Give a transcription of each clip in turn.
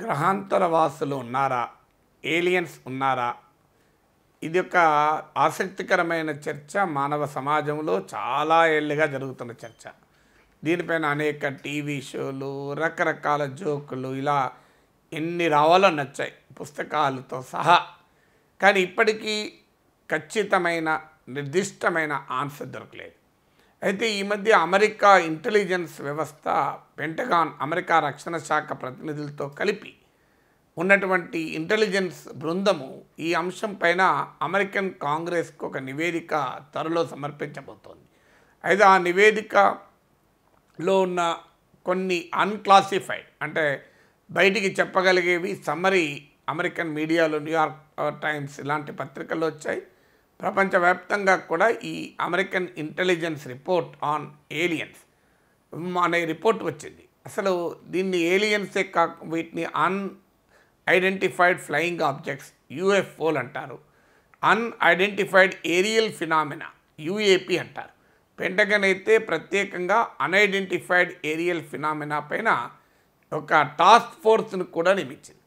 గ్రహాంతర వాసులు ఉన్నారా ఏలియన్స్ ఉన్నారా ఇది ఒక ఆసక్తికరమైన చర్చ మానవ సమాజంలో చాలా ఏళ్ళుగా జరుగుతున్న చర్చ దీనిపైన అనేక టీవీ షోలు రకరకాల జోకులు ఇలా ఎన్ని రావాలో నచ్చాయి పుస్తకాలతో సహా కానీ ఇప్పటికీ ఖచ్చితమైన నిర్దిష్టమైన ఆన్సర్ దొరకలేదు అయితే ఈ మధ్య అమెరికా ఇంటెలిజెన్స్ వ్యవస్థ పెంటగాన్ అమెరికా రక్షణ శాఖ ప్రతినిధులతో కలిపి ఉన్నటువంటి ఇంటెలిజెన్స్ బృందము ఈ అంశం పైన అమెరికన్ కాంగ్రెస్కు ఒక నివేదిక త్వరలో సమర్పించబోతోంది అయితే ఆ నివేదికలో ఉన్న కొన్ని అన్క్లాసిఫైడ్ అంటే బయటికి చెప్పగలిగేవి సమ్మరీ అమెరికన్ మీడియాలో న్యూయార్క్ టైమ్స్ ఇలాంటి పత్రికల్లో వచ్చాయి ప్రపంచవ్యాప్తంగా కూడా ఈ American intelligence report on aliens అనే రిపోర్ట్ వచ్చింది అసలు దీన్ని ఏలియన్సే కా వీటిని అన్ ఐడెంటిఫైడ్ ఫ్లయింగ్ ఆబ్జెక్ట్స్ యూఎఫ్ఓలు అంటారు అన్ఐడెంటిఫైడ్ ఏరియల్ ఫినామినా యూఏపీ అంటారు పెంటగన్ అయితే ప్రత్యేకంగా అన్ఐడెంటిఫైడ్ ఏరియల్ ఫినామినా పైన ఒక టాస్క్ ఫోర్స్ను కూడా నియమించింది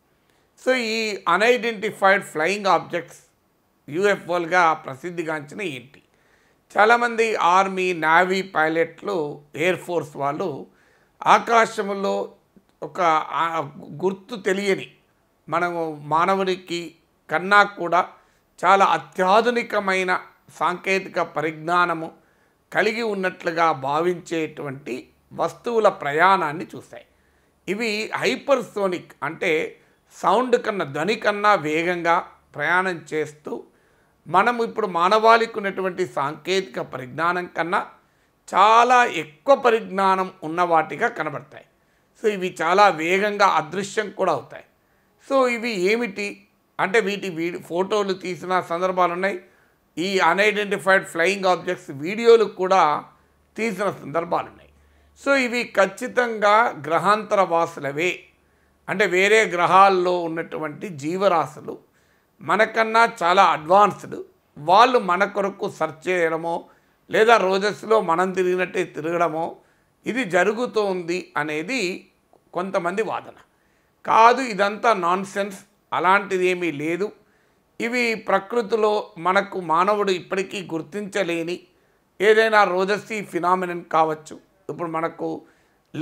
సో ఈ అన్ఐడెంటిఫైడ్ ఫ్లయింగ్ ఆబ్జెక్ట్స్ యూఎఫ్ఓలుగా ప్రసిద్ధిగాంచిన ఏంటి చాలామంది ఆర్మీ నావీ పైలట్లు ఎయిర్ ఫోర్స్ వాళ్ళు ఆకాశంలో ఒక గుర్తు తెలియని మనము మానవునికి కన్నా కూడా చాలా అత్యాధునికమైన సాంకేతిక పరిజ్ఞానము కలిగి ఉన్నట్లుగా భావించేటువంటి వస్తువుల ప్రయాణాన్ని చూస్తాయి ఇవి హైపర్సోనిక్ అంటే సౌండ్ కన్నా ధ్వని కన్నా వేగంగా ప్రయాణం చేస్తూ మనం ఇప్పుడు మానవాళికి ఉన్నటువంటి సాంకేతిక పరిజ్ఞానం కన్నా చాలా ఎక్కువ పరిజ్ఞానం ఉన్న వాటిగా కనబడతాయి సో ఇవి చాలా వేగంగా అదృశ్యం కూడా అవుతాయి సో ఇవి ఏమిటి అంటే వీటి ఫోటోలు తీసిన సందర్భాలు ఉన్నాయి ఈ అన్ఐడెంటిఫైడ్ ఫ్లయింగ్ ఆబ్జెక్ట్స్ వీడియోలు కూడా తీసిన సందర్భాలు ఉన్నాయి సో ఇవి ఖచ్చితంగా గ్రహాంతర వాసులవే అంటే వేరే గ్రహాల్లో ఉన్నటువంటి జీవరాశులు మనకన్నా చాలా అడ్వాన్స్డ్ వాళ్ళు మన కొరకు సెర్చ్ చేయడమో లేదా రోజస్లో మనం తిరిగినట్టే తిరగడమో ఇది జరుగుతోంది అనేది కొంతమంది వాదన కాదు ఇదంతా నాన్ సెన్స్ అలాంటిదేమీ లేదు ఇవి ప్రకృతిలో మనకు మానవుడు ఇప్పటికీ గుర్తించలేని ఏదైనా రోజస్సీ ఫినామినన్ కావచ్చు ఇప్పుడు మనకు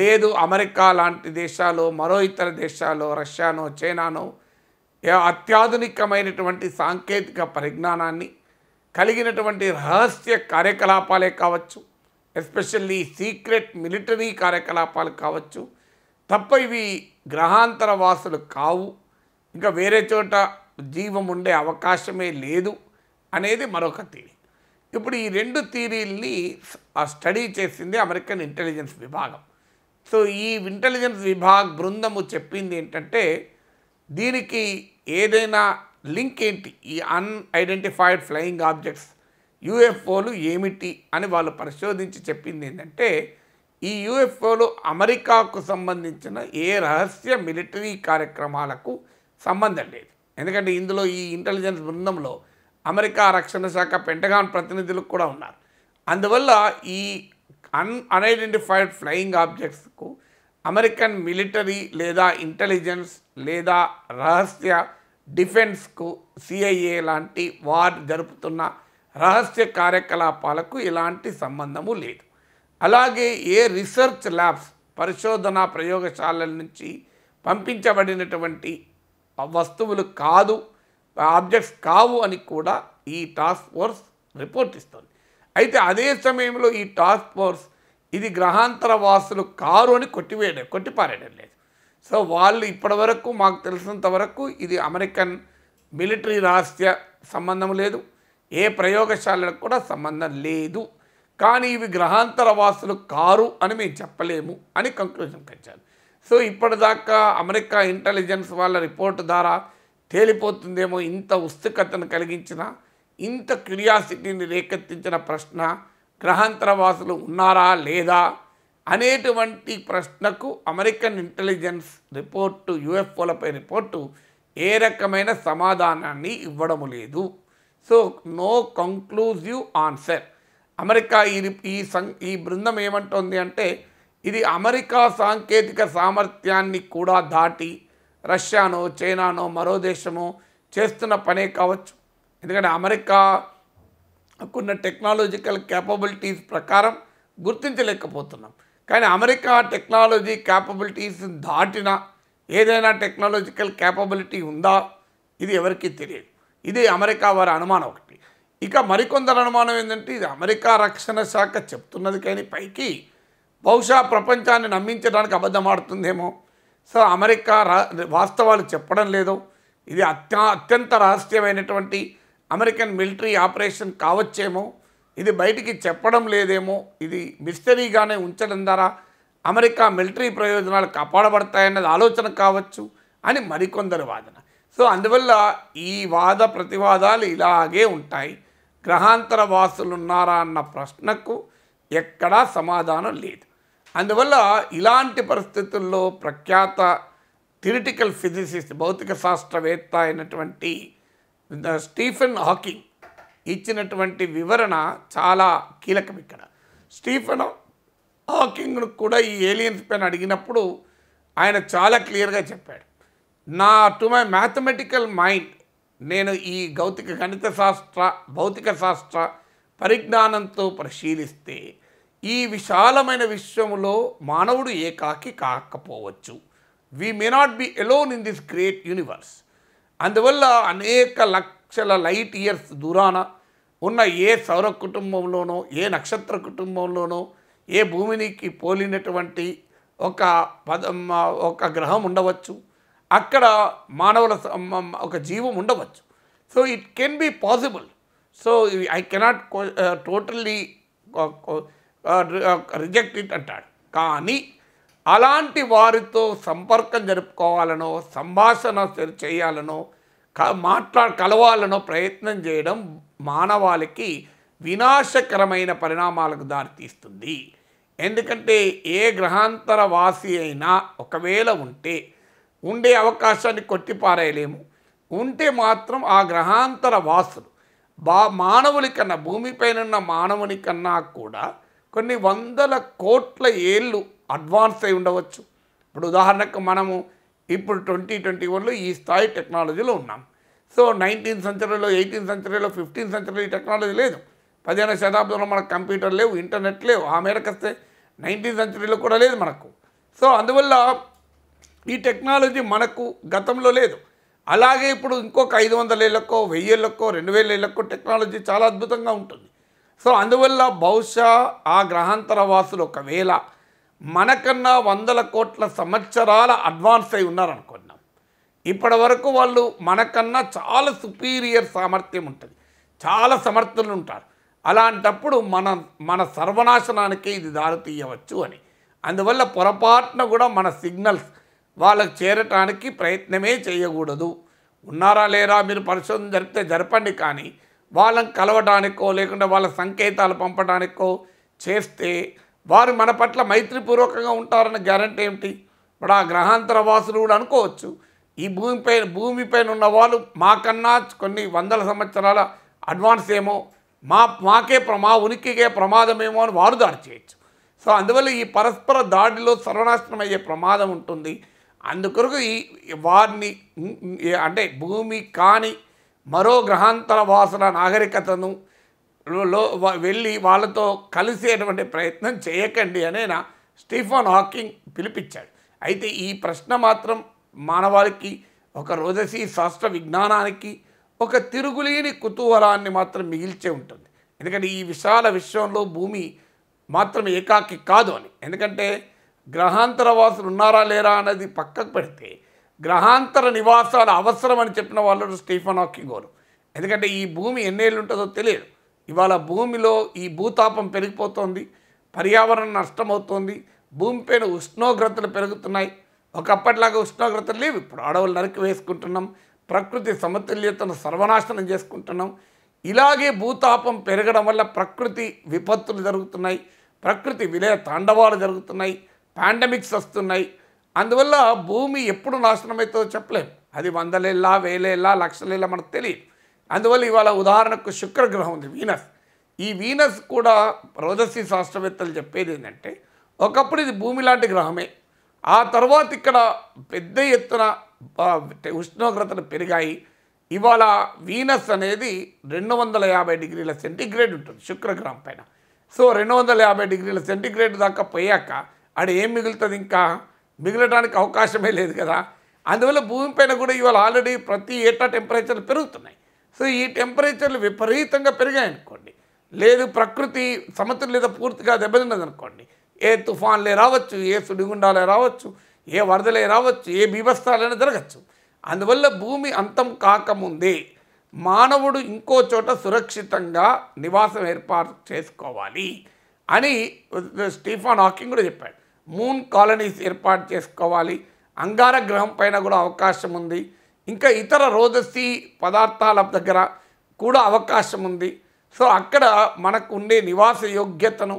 లేదు అమెరికా లాంటి దేశాలు మరో ఇతర దేశాలు రష్యానో చైనానో అత్యాధునికమైనటువంటి సాంకేతిక పరిజ్ఞానాన్ని కలిగినటువంటి రహస్య కార్యకలాపాలే కావచ్చు ఎస్పెషల్లీ సీక్రెట్ మిలిటరీ కార్యకలాపాలు కావచ్చు తప్ప ఇవి గ్రహాంతర వాసులు కావు ఇంకా వేరే చోట జీవం ఉండే అవకాశమే లేదు అనేది మరొక థీరీ ఇప్పుడు ఈ రెండు థీరీల్ని స్టడీ చేసింది అమెరికన్ ఇంటెలిజెన్స్ విభాగం సో ఈ ఇంటెలిజెన్స్ విభాగ్ బృందము చెప్పింది ఏంటంటే దీనికి ఏదైనా లింక్ ఏంటి ఈ అన్ఐడెంటిఫైడ్ ఫ్లయింగ్ ఆబ్జెక్ట్స్ యూఎఫ్ఓలు ఏమిటి అని వాళ్ళు పరిశోధించి చెప్పింది ఏంటంటే ఈ యూఎఫ్ఓలు అమెరికాకు సంబంధించిన ఏ రహస్య మిలిటరీ కార్యక్రమాలకు సంబంధం లేదు ఎందుకంటే ఇందులో ఈ ఇంటెలిజెన్స్ బృందంలో అమెరికా రక్షణ శాఖ పెంటగాన్ ప్రతినిధులు కూడా ఉన్నారు అందువల్ల ఈ అన్ అన్ఐడెంటిఫైడ్ ఫ్లయింగ్ ఆబ్జెక్ట్స్కు అమెరికన్ మిలిటరీ లేదా ఇంటెలిజెన్స్ లేదా రహస్య డిఫెన్స్కు సిఐఏ లాంటి వార్ జరుపుతున్న రహస్య కార్యకలాపాలకు ఎలాంటి సంబంధము లేదు అలాగే ఏ రీసెర్చ్ ల్యాబ్స్ పరిశోధన ప్రయోగశాలల నుంచి పంపించబడినటువంటి వస్తువులు కాదు ఆబ్జెక్ట్స్ కావు అని కూడా ఈ టాస్క్ ఫోర్స్ రిపోర్ట్ ఇస్తుంది అయితే అదే సమయంలో ఈ టాస్క్ ఫోర్స్ ఇది గ్రహాంతర వాసులు కారు అని కొట్టివేయడం కొట్టిపారేయడం లేదు సో వాళ్ళు ఇప్పటివరకు మాకు తెలిసినంత వరకు ఇది అమెరికన్ మిలిటరీ రహస్య సంబంధం లేదు ఏ ప్రయోగశాలలకు కూడా సంబంధం లేదు కానీ ఇవి గ్రహాంతర వాసులు కారు అని మేము చెప్పలేము అని కంక్లూజన్కి వచ్చారు సో ఇప్పటిదాకా అమెరికా ఇంటెలిజెన్స్ వాళ్ళ రిపోర్ట్ ద్వారా తేలిపోతుందేమో ఇంత ఉత్సుకతను కలిగించిన ఇంత క్యూరియాసిటీని రేకెత్తించిన ప్రశ్న గ్రహాంతర వాసులు ఉన్నారా లేదా అనేటువంటి ప్రశ్నకు అమెరికన్ ఇంటెలిజెన్స్ రిపోర్టు యుఎఫ్ఓలపై రిపోర్టు ఏ రకమైన సమాధానాన్ని ఇవ్వడము లేదు so no conclusive answer America ఈ ఈ సం ఈ బృందం ఏమంటుంది అంటే ఇది అమెరికా సాంకేతిక సామర్థ్యాన్ని కూడా దాటి రష్యానో చైనానో మరో దేశమో చేస్తున్న పనే కావచ్చు ఎందుకంటే అమెరికా కొన్న టెక్నాలజికల్ క్యాపబిలిటీస్ ప్రకారం గుర్తించలేకపోతున్నాం కానీ అమెరికా టెక్నాలజీ క్యాపబిలిటీస్ దాటిన ఏదైనా టెక్నాలజికల్ క్యాపబిలిటీ ఉందా ఇది ఎవరికీ తెలియదు ఇది అమెరికా వారి అనుమానం ఒకటి ఇక మరికొందరు అనుమానం ఏంటంటే ఇది అమెరికా రక్షణ శాఖ చెప్తున్నది కానీ పైకి బహుశా ప్రపంచాన్ని నమ్మించడానికి అబద్ధం ఆడుతుందేమో సో అమెరికా వాస్తవాలు చెప్పడం లేదు ఇది అత్యంత రహస్యమైనటువంటి అమెరికన్ మిలిటరీ ఆపరేషన్ కావచ్చేమో ఇది బయటికి చెప్పడం లేదేమో ఇది మిస్టరీగానే ఉంచడం ద్వారా అమెరికా మిలిటరీ ప్రయోజనాలు కాపాడబడతాయన్నది ఆలోచన కావచ్చు అని మరికొందరు వాదన సో అందువల్ల ఈ వాద ప్రతివాదాలు ఇలాగే ఉంటాయి గ్రహాంతర వాసులు ఉన్నారా అన్న ప్రశ్నకు ఎక్కడా సమాధానం లేదు అందువల్ల ఇలాంటి పరిస్థితుల్లో ప్రఖ్యాత థిరిటికల్ ఫిజిసిస్ట్ భౌతిక శాస్త్రవేత్త అయినటువంటి స్టీఫెన్ హాకింగ్ ఇచ్చినటువంటి వివరణ చాలా కీలకం ఇక్కడ స్టీఫెన్ హాకింగ్ను కూడా ఈ ఏలియన్స్ పైన అడిగినప్పుడు ఆయన చాలా క్లియర్గా చెప్పాడు నా టు మై మ్యాథమెటికల్ మైండ్ నేను ఈ గౌతిక గణిత శాస్త్ర భౌతిక శాస్త్ర పరిజ్ఞానంతో పరిశీలిస్తే ఈ విశాలమైన విశ్వములో మానవుడు ఏకాకి కాకపోవచ్చు we may not be alone in this great universe అందువల్ల అనేక లక్షల లైట్ ఇయర్స్ దూరాన ఉన్న ఏ సౌర కుటుంబంలోనో ఏ నక్షత్ర కుటుంబంలోనో ఏ భూమినికి పోలినటువంటి ఒక పద ఒక గ్రహం ఉండవచ్చు అక్కడ మానవుల ఒక జీవం ఉండవచ్చు so it can be possible so I cannot totally reject it అంటాడు కానీ అలాంటి వారితో సంపర్కం జరుపుకోవాలనో సంభాషణ చేయాలనో మాట్లా కలవాలనో ప్రయత్నం చేయడం మానవాళికి వినాశకరమైన పరిణామాలకు దారితీస్తుంది ఎందుకంటే ఏ గ్రహాంతర వాసి అయినా ఒకవేళ ఉంటే ఉండే అవకాశాన్ని కొట్టిపారేయలేము ఉంటే మాత్రం ఆ గ్రహాంతర వాసులు బా మానవునికన్నా కన్నా భూమిపైన మానవుని కన్నా కూడా కొన్ని వందల కోట్ల ఏళ్ళు అడ్వాన్స్ అయి ఉండవచ్చు ఇప్పుడు ఉదాహరణకు మనము ఇప్పుడు ట్వంటీ ట్వంటీ వన్లో ఈ స్థాయి టెక్నాలజీలో ఉన్నాం సో నైన్టీన్త్ సెంచరీలో ఎయిటీన్త్ సెంచరీలో ఫిఫ్టీన్త్ సెంచరీలో టెక్నాలజీ లేదు పదిహేను శతాబ్దంలో మనకు కంప్యూటర్ లేవు ఇంటర్నెట్ లేవు ఆ మేరకు వస్తే నైన్టీన్త్ సెంచరీలో కూడా లేదు మనకు సో అందువల్ల ఈ టెక్నాలజీ మనకు గతంలో లేదు అలాగే ఇప్పుడు ఇంకొక ఐదు వందల ఏళ్ళకో ఏళ్ళకో రెండు వేల ఏళ్ళకో టెక్నాలజీ చాలా అద్భుతంగా ఉంటుంది సో అందువల్ల బహుశా ఆ గ్రహాంతర వాసులు ఒకవేళ మనకన్నా వందల కోట్ల సంవత్సరాల అడ్వాన్స్ అయి ఉన్నారనుకున్నాం ఇప్పటి వరకు వాళ్ళు మనకన్నా చాలా సుపీరియర్ సామర్థ్యం ఉంటుంది చాలా సమర్థులు ఉంటారు అలాంటప్పుడు మన మన సర్వనాశనానికి ఇది దారితీయవచ్చు అని అందువల్ల పొరపాటున కూడా మన సిగ్నల్స్ వాళ్ళకు చేరటానికి ప్రయత్నమే చేయకూడదు ఉన్నారా లేరా మీరు పరిశోధన జరిపితే జరపండి కానీ వాళ్ళని కలవడానికో లేకుంటే వాళ్ళ సంకేతాలు పంపడానికో చేస్తే వారు మన పట్ల మైత్రిపూర్వకంగా ఉంటారన్న గ్యారంటీ ఏమిటి ఇప్పుడు ఆ గ్రహాంతర వాసులు కూడా అనుకోవచ్చు ఈ భూమిపై భూమిపైన ఉన్న వాళ్ళు మాకన్నా కొన్ని వందల సంవత్సరాల అడ్వాన్స్ ఏమో మా మాకే ప్రమా ఉనికికే ప్రమాదమేమో అని వారు దాడి చేయొచ్చు సో అందువల్ల ఈ పరస్పర దాడిలో సర్వనాశనం అయ్యే ప్రమాదం ఉంటుంది అందుకొరకు ఈ వారిని అంటే భూమి కాని మరో గ్రహాంతర వాసుల నాగరికతను లో వెళ్ళి వాళ్ళతో కలిసేటువంటి ప్రయత్నం చేయకండి అనే నా స్టీఫన్ హాకింగ్ పిలిపించాడు అయితే ఈ ప్రశ్న మాత్రం మానవాళికి ఒక రోజసీ శాస్త్ర విజ్ఞానానికి ఒక తిరుగులేని కుతూహలాన్ని మాత్రం మిగిల్చే ఉంటుంది ఎందుకంటే ఈ విశాల విశ్వంలో భూమి మాత్రం ఏకాకి కాదు అని ఎందుకంటే గ్రహాంతర వాసులు ఉన్నారా లేరా అన్నది పక్కకు పెడితే గ్రహాంతర నివాసాలు అవసరం అని చెప్పిన వాళ్ళు స్టీఫన్ హాకింగ్ గారు ఎందుకంటే ఈ భూమి ఎన్నేళ్ళు ఉంటుందో తెలియదు ఇవాళ భూమిలో ఈ భూతాపం పెరిగిపోతోంది పర్యావరణం నష్టమవుతోంది భూమిపైన ఉష్ణోగ్రతలు పెరుగుతున్నాయి ఒకప్పటిలాగా ఉష్ణోగ్రతలు లేవు ఇప్పుడు అడవులు నరికి వేసుకుంటున్నాం ప్రకృతి సమతుల్యతను సర్వనాశనం చేసుకుంటున్నాం ఇలాగే భూతాపం పెరగడం వల్ల ప్రకృతి విపత్తులు జరుగుతున్నాయి ప్రకృతి విలయ తాండవాలు జరుగుతున్నాయి పాండమిక్స్ వస్తున్నాయి అందువల్ల భూమి ఎప్పుడు నాశనమవుతుందో చెప్పలేం అది వందలేళ్ళ వేలేళ్ళ లక్షలేళ్ళ మనకు తెలియదు అందువల్ల ఇవాళ ఉదాహరణకు శుక్రగ్రహం ఉంది వీనస్ ఈ వీనస్ కూడా రోదసి శాస్త్రవేత్తలు చెప్పేది ఏంటంటే ఒకప్పుడు ఇది భూమి లాంటి గ్రహమే ఆ తర్వాత ఇక్కడ పెద్ద ఎత్తున ఉష్ణోగ్రతలు పెరిగాయి ఇవాళ వీనస్ అనేది రెండు వందల యాభై డిగ్రీల సెంటిగ్రేడ్ ఉంటుంది శుక్రగ్రహం పైన సో రెండు వందల యాభై డిగ్రీల సెంటిగ్రేడ్ దాకా పోయాక ఆడ ఏం మిగులుతుంది ఇంకా మిగలడానికి అవకాశమే లేదు కదా అందువల్ల భూమిపైన కూడా ఇవాళ ఆల్రెడీ ప్రతి ఏటా టెంపరేచర్లు పెరుగుతున్నాయి సో ఈ టెంపరేచర్లు విపరీతంగా పెరిగాయనుకోండి లేదు ప్రకృతి సమతుల్యత పూర్తిగా దెబ్బతిన్నది అనుకోండి ఏ తుఫాన్లే రావచ్చు ఏ సుడిగుండాలే రావచ్చు ఏ వరదలే రావచ్చు ఏ బీభత్సాలైనా జరగచ్చు అందువల్ల భూమి అంతం కాకముందే మానవుడు ఇంకో చోట సురక్షితంగా నివాసం ఏర్పాటు చేసుకోవాలి అని స్టీఫాన్ హాకింగ్ కూడా చెప్పాడు మూన్ కాలనీస్ ఏర్పాటు చేసుకోవాలి అంగార గ్రహం పైన కూడా అవకాశం ఉంది ఇంకా ఇతర రోజసీ పదార్థాల దగ్గర కూడా అవకాశం ఉంది సో అక్కడ మనకు ఉండే నివాస యోగ్యతను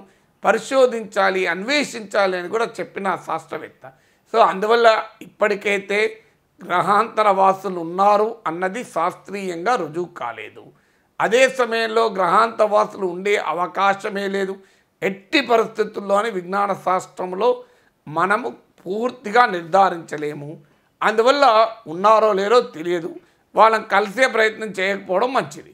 పరిశోధించాలి అన్వేషించాలి అని కూడా చెప్పిన శాస్త్రవేత్త సో అందువల్ల ఇప్పటికైతే గ్రహాంతర వాసులు ఉన్నారు అన్నది శాస్త్రీయంగా రుజువు కాలేదు అదే సమయంలో గ్రహాంత వాసులు ఉండే అవకాశమే లేదు ఎట్టి పరిస్థితుల్లోని విజ్ఞాన శాస్త్రంలో మనము పూర్తిగా నిర్ధారించలేము అందువల్ల ఉన్నారో లేరో తెలియదు వాళ్ళని కలిసే ప్రయత్నం చేయకపోవడం మంచిది